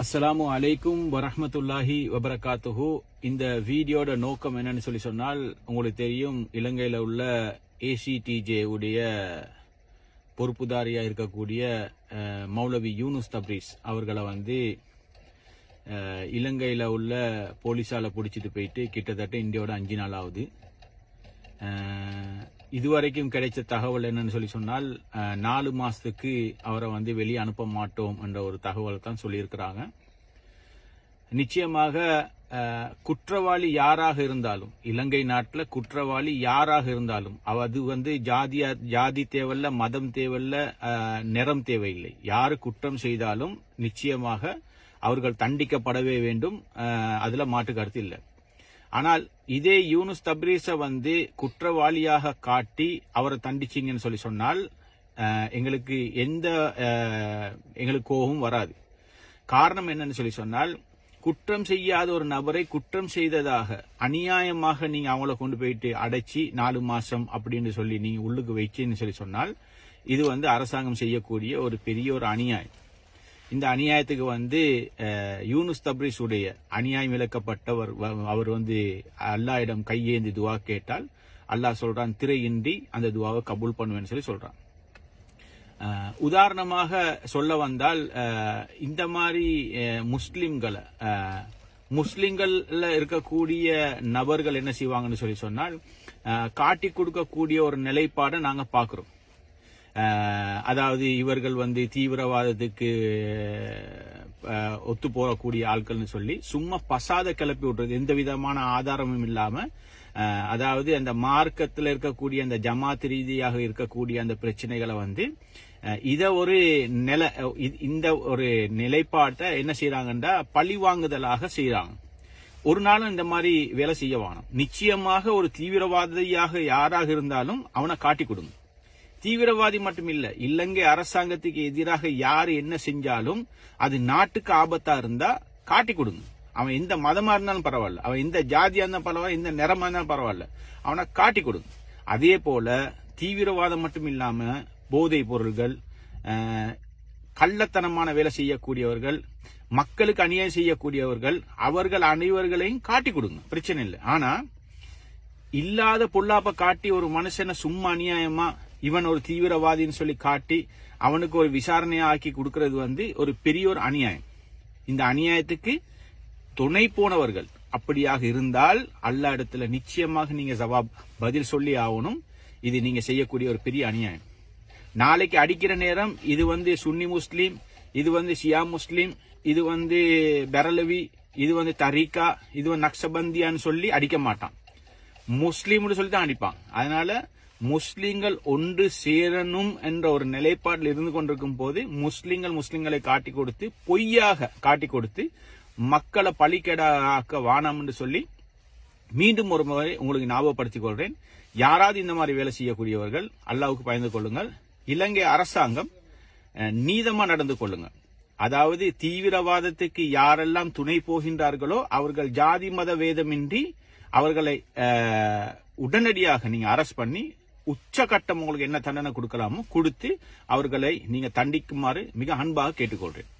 அஸ்ஸலாமு அலைக்கும் வரஹமத்துல்லாஹி வபரகாத்துஹு இந்த வீடியோட நோக்கம் என்னன்னு சொல்லி சொன்னால் உங்களுக்கு தெரியும் இலங்கையில் உள்ள ஏசிடிஜே உடைய பொறுப்புதாரியாக இருக்கக்கூடிய மௌலவி யூனுஸ் தப்ரீஸ் அவர்களை வந்து இலங்கையில் உள்ள போலீஸால் பிடிச்சிட்டு போயிட்டு கிட்டத்தட்ட இந்தியாவோட அஞ்சு நாள் ஆகுது இதுவரைக்கும் கிடைச்ச தகவல் என்னன்னு சொல்லி சொன்னால் நாலு மாசத்துக்கு அவரை வந்து வெளியே அனுப்ப மாட்டோம் என்ற ஒரு தகவல் தான் சொல்லியிருக்கிறாங்க நிச்சயமாக குற்றவாளி யாராக இருந்தாலும் இலங்கை நாட்டில் குற்றவாளி யாராக இருந்தாலும் அது வந்து ஜாதி ஜாதி தேவையில்ல மதம் தேவையில்ல நிறம் தேவையில்லை யாரு குற்றம் செய்தாலும் நிச்சயமாக அவர்கள் தண்டிக்கப்படவே வேண்டும் அதில் மாட்டு கருத்து இல்லை ஆனால் இதே யூனுஸ் தப்ரீச வந்து குற்றவாளியாக காட்டி அவரை தண்டிச்சிங்கன்னு சொல்லி சொன்னால் எங்களுக்கு எந்த எங்களுக்கு கோபம் வராது காரணம் என்னன்னு சொல்லி சொன்னால் குற்றம் செய்யாத ஒரு நபரை குற்றம் செய்ததாக அநியாயமாக நீங்க அவங்கள கொண்டு போயிட்டு அடைச்சி நாலு மாசம் அப்படின்னு சொல்லி நீங்க உள்ளுக்கு வைச்சுன்னு சொல்லி சொன்னால் இது வந்து அரசாங்கம் செய்யக்கூடிய ஒரு பெரிய ஒரு அநியாயம் இந்த அநியாயத்துக்கு வந்து யூனுஸ் உடைய அநியாயம் இழக்கப்பட்டவர் அவர் வந்து அல்லாயிடம் கையேந்தி துவா கேட்டால் அல்லாஹ் சொல்றான் திரையின்றி அந்த துவாவை கபூல் பண்ணுவேன்னு சொல்லி சொல்றான் உதாரணமாக சொல்ல வந்தால் இந்த மாதிரி முஸ்லிம்களை முஸ்லிம்கள்ல இருக்கக்கூடிய நபர்கள் என்ன செய்வாங்கன்னு சொல்லி சொன்னால் காட்டி கொடுக்கக்கூடிய ஒரு நிலைப்பாடை நாங்கள் பார்க்குறோம் அதாவது இவர்கள் வந்து தீவிரவாதத்துக்கு ஒத்து போகக்கூடிய ஆட்கள்னு சொல்லி சும்மா பசாத கிளப்பி விட்டுறது எந்த விதமான ஆதாரமும் இல்லாம அதாவது அந்த மார்க்கத்தில் இருக்கக்கூடிய அந்த ஜமாத் ரீதியாக இருக்கக்கூடிய அந்த பிரச்சனைகளை வந்து இத ஒரு நில இந்த ஒரு நிலைப்பாட்டை என்ன செய்யறாங்கன்றா பழி வாங்குதலாக செய்யறாங்க ஒரு நாளும் இந்த மாதிரி வேலை செய்ய வாணும் நிச்சயமாக ஒரு தீவிரவாதியாக யாராக இருந்தாலும் அவனை காட்டி கொடுங்க தீவிரவாதி மட்டும் இல்ல இலங்கை அரசாங்கத்துக்கு எதிராக யார் என்ன செஞ்சாலும் அது நாட்டுக்கு ஆபத்தா இருந்தா காட்டி கொடுங்க அவன் எந்த மதமா இருந்தாலும் பரவாயில்ல அவன் எந்த ஜாதியா இருந்தாலும் பரவாயில்ல எந்த நிறமா இருந்தாலும் பரவாயில்ல அவனை காட்டி கொடுங்க அதே போல தீவிரவாதம் மட்டும் இல்லாம போதை பொருள்கள் கள்ளத்தனமான வேலை செய்யக்கூடியவர்கள் மக்களுக்கு அநியாயம் செய்யக்கூடியவர்கள் அவர்கள் அனைவர்களையும் காட்டி கொடுங்க பிரச்சனை இல்லை ஆனா இல்லாத பொல்லாப்ப காட்டி ஒரு மனுஷனை சும்மா அநியாயமா இவன் ஒரு தீவிரவாதின்னு சொல்லி காட்டி அவனுக்கு ஒரு விசாரணையை ஆக்கி கொடுக்கறது வந்து ஒரு பெரிய ஒரு அநியாயம் இந்த அநியாயத்துக்கு துணை போனவர்கள் அப்படியாக இருந்தால் அல்ல இடத்துல நிச்சயமாக நீங்க ஜவாப் பதில் சொல்லி ஆகணும் இது நீங்க செய்யக்கூடிய ஒரு பெரிய அநியாயம் நாளைக்கு அடிக்கிற நேரம் இது வந்து சுன்னி முஸ்லீம் இது வந்து ஷியா முஸ்லீம் இது வந்து பெரலவி இது வந்து தரீகா இது வந்து நக்சபந்தியான்னு சொல்லி அடிக்க மாட்டான் முஸ்லீம்னு சொல்லி தான் அடிப்பான் அதனால முஸ்லிம்கள் ஒன்று சேரணும் என்ற ஒரு நிலைப்பாட்டில் இருந்து கொண்டிருக்கும் போது முஸ்லிம்கள் முஸ்லிம்களை காட்டி கொடுத்து பொய்யாக காட்டி கொடுத்து மக்களை பழிக்கடாக்க வானம் என்று சொல்லி மீண்டும் ஒரு முறை உங்களுக்கு ஞாபகப்படுத்திக் கொள்கிறேன் யாராவது இந்த மாதிரி வேலை செய்யக்கூடியவர்கள் அல்லாவுக்கு பயந்து கொள்ளுங்கள் இலங்கை அரசாங்கம் நீதமா நடந்து கொள்ளுங்கள் அதாவது தீவிரவாதத்துக்கு யாரெல்லாம் துணை போகின்றார்களோ அவர்கள் ஜாதி மத வேதமின்றி அவர்களை உடனடியாக நீங்க அரெஸ்ட் பண்ணி உச்சகட்டம் உங்களுக்கு என்ன தண்டனை கொடுக்கலாமோ கொடுத்து அவர்களை நீங்க தண்டிக்குமாறு மிக அன்பாக கேட்டுக்கொள்றேன்